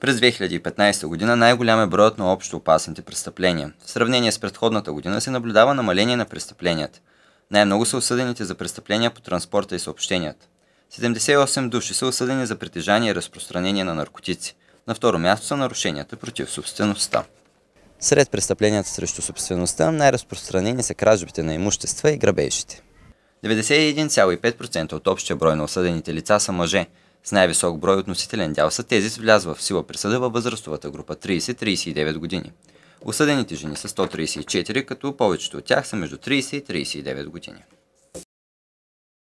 През 2015 година най-голям е броят на общо опасните престъпления. В сравнение с предходната година се наблюдава намаление на престъпленията. Най-много са осъдените за престъпления по транспорта и съобщенията. 78 души са осъдени за притежание и разпространение на наркотици. На второ място са нарушенията против собствеността. Сред престъпленията срещу собствеността най-разпространени са кражбите на имущества и грабежите. 91,5% от общия брой на осъдените лица са мъже – с най-висок брой относителен дял са тези с влязва в сила присъда във възрастовата група 30-39 години. Осъдените жени са 134, като повечето от тях са между 30 и 39 години.